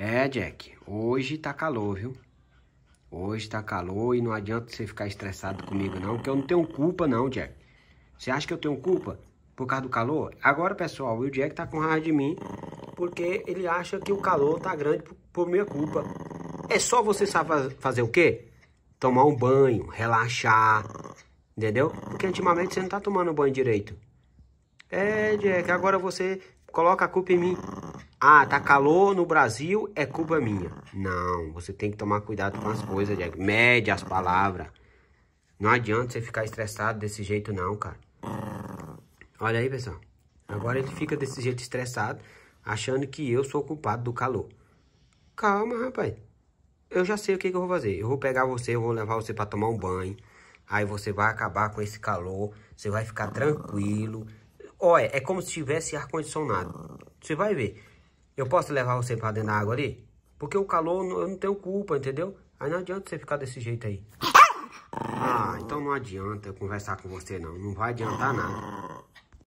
É, Jack, hoje tá calor, viu? Hoje tá calor e não adianta você ficar estressado comigo, não, porque eu não tenho culpa, não, Jack. Você acha que eu tenho culpa por causa do calor? Agora, pessoal, o Jack tá com raiva de mim porque ele acha que o calor tá grande por, por minha culpa. É só você saber fazer o quê? Tomar um banho, relaxar, entendeu? Porque ultimamente você não tá tomando banho direito. É, Jack, agora você coloca a culpa em mim. Ah, tá calor no Brasil, é culpa minha. Não, você tem que tomar cuidado com as coisas, Jack. Mede as palavras. Não adianta você ficar estressado desse jeito não, cara. Olha aí, pessoal. Agora ele fica desse jeito estressado, achando que eu sou culpado do calor. Calma, rapaz. Eu já sei o que, que eu vou fazer. Eu vou pegar você, eu vou levar você para tomar um banho. Aí você vai acabar com esse calor, você vai ficar tranquilo. Olha, é como se tivesse ar-condicionado. Você vai ver. Eu posso levar você pra dentro da água ali? Porque o calor, eu não tenho culpa, entendeu? Aí não adianta você ficar desse jeito aí. Ah, então não adianta eu conversar com você, não. Não vai adiantar nada.